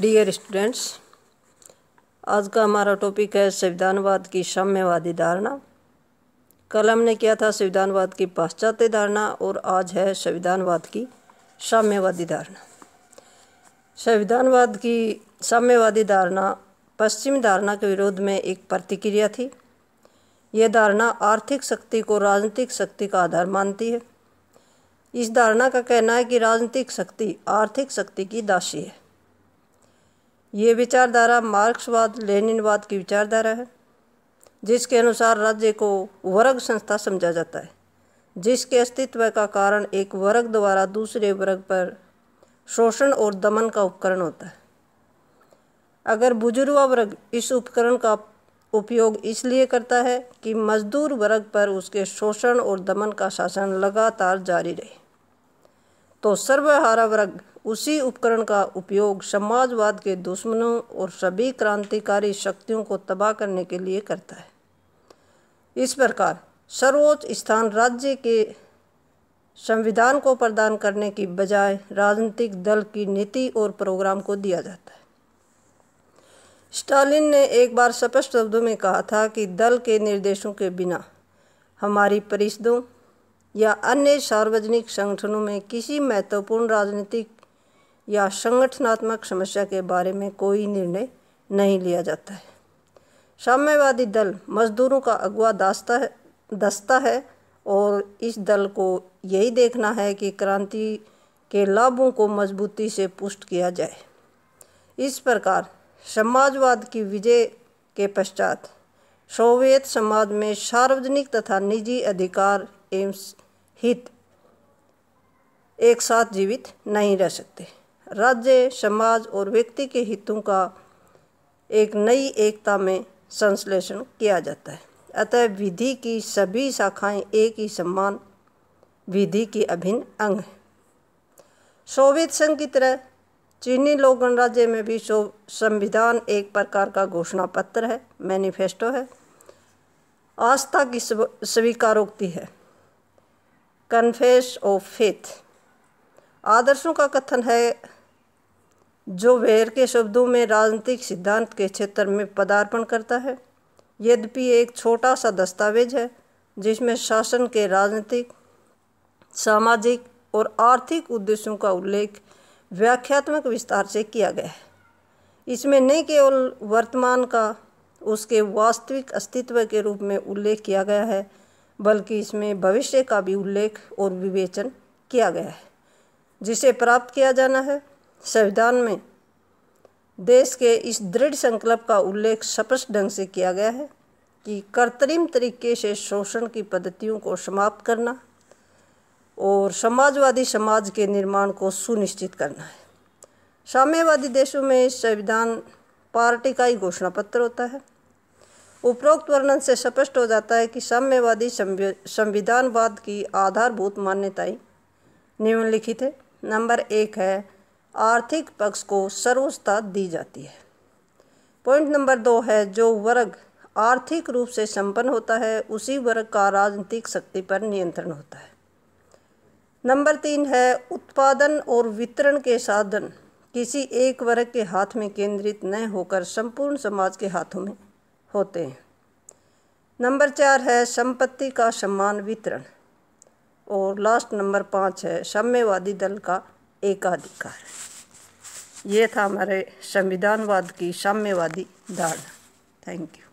dear students आज का हमारा टॉपिक है संविधानवाद की साम्यवादी धारणा कल हमने किया था संविधानवाद की पाश्चात्य धारणा और आज है संविधानवाद की साम्यवादी धारणा संविधानवाद की साम्यवादी धारणा पश्चिम धारणा के विरोध में एक प्रतिक्रिया थी यह धारणा आर्थिक शक्ति को राजनीतिक शक्ति का आधार मानती है इस धारणा का कहना है कि राजनीतिक शक्ति आर्थिक शक्ति की दासी है ये विचारधारा मार्क्सवाद लेनिनवाद की विचारधारा है जिसके अनुसार राज्य को वर्ग संस्था समझा जाता है जिसके अस्तित्व का कारण एक वर्ग द्वारा दूसरे वर्ग पर शोषण और दमन का उपकरण होता है अगर बुजुर्वा वर्ग इस उपकरण का उपयोग इसलिए करता है कि मजदूर वर्ग पर उसके शोषण और दमन का शासन लगातार जारी रहे तो सर्वहारा वर्ग उसी उपकरण का उपयोग समाजवाद के दुश्मनों और सभी क्रांतिकारी शक्तियों को तबाह करने के लिए करता है इस प्रकार सर्वोच्च स्थान राज्य के संविधान को प्रदान करने की बजाय राजनीतिक दल की नीति और प्रोग्राम को दिया जाता है स्टालिन ने एक बार स्पष्ट शब्दों में कहा था कि दल के निर्देशों के बिना हमारी परिषदों या अन्य सार्वजनिक संगठनों में किसी महत्वपूर्ण राजनीतिक या संगठनात्मक समस्या के बारे में कोई निर्णय नहीं लिया जाता है साम्यवादी दल मजदूरों का अगवा दास्ता है दस्ता है और इस दल को यही देखना है कि क्रांति के लाभों को मजबूती से पुष्ट किया जाए इस प्रकार समाजवाद की विजय के पश्चात सोवियत समाज में सार्वजनिक तथा निजी अधिकार एवं हित एक साथ जीवित नहीं रह सकते राज्य समाज और व्यक्ति के हितों का एक नई एकता में संश्लेषण किया जाता है अतः विधि की सभी शाखाएं एक ही सम्मान विधि की अभिन्न अंग है सोवियत संघ की तरह चीनी लोक गणराज्य में भी संविधान एक प्रकार का घोषणा पत्र है मैनिफेस्टो है आस्था की स्वीकारोक्ति है कन्फेस ऑफ फेथ आदर्शों का कथन है जो वेर के शब्दों में राजनीतिक सिद्धांत के क्षेत्र में पदार्पण करता है यद्यपि एक छोटा सा दस्तावेज है जिसमें शासन के राजनीतिक सामाजिक और आर्थिक उद्देश्यों का उल्लेख व्याख्यात्मक विस्तार से किया गया है इसमें न केवल वर्तमान का उसके वास्तविक अस्तित्व के रूप में उल्लेख किया गया है बल्कि इसमें भविष्य का भी उल्लेख और विवेचन किया गया है जिसे प्राप्त किया जाना है संविधान में देश के इस दृढ़ संकल्प का उल्लेख स्पष्ट ढंग से किया गया है कि कृत्रिम तरीके से शोषण की पद्धतियों को समाप्त करना और समाजवादी समाज के निर्माण को सुनिश्चित करना है साम्यवादी देशों में संविधान पार्टी का ही घोषणा पत्र होता है उपरोक्त वर्णन से स्पष्ट हो जाता है कि साम्यवादी संविधानवाद की आधारभूत मान्यताएं निम्नलिखित है नंबर एक है आर्थिक पक्ष को सर्वोच्चता दी जाती है पॉइंट नंबर दो है जो वर्ग आर्थिक रूप से संपन्न होता है उसी वर्ग का राजनीतिक शक्ति पर नियंत्रण होता है नंबर तीन है उत्पादन और वितरण के साधन किसी एक वर्ग के हाथ में केंद्रित न होकर संपूर्ण समाज के हाथों में होते हैं नंबर चार है संपत्ति का सम्मान वितरण और लास्ट नंबर पाँच है साम्यवादी दल का एकाधिकार ये था हमारे संविधानवाद की साम्यवादी दाढ़ थैंक यू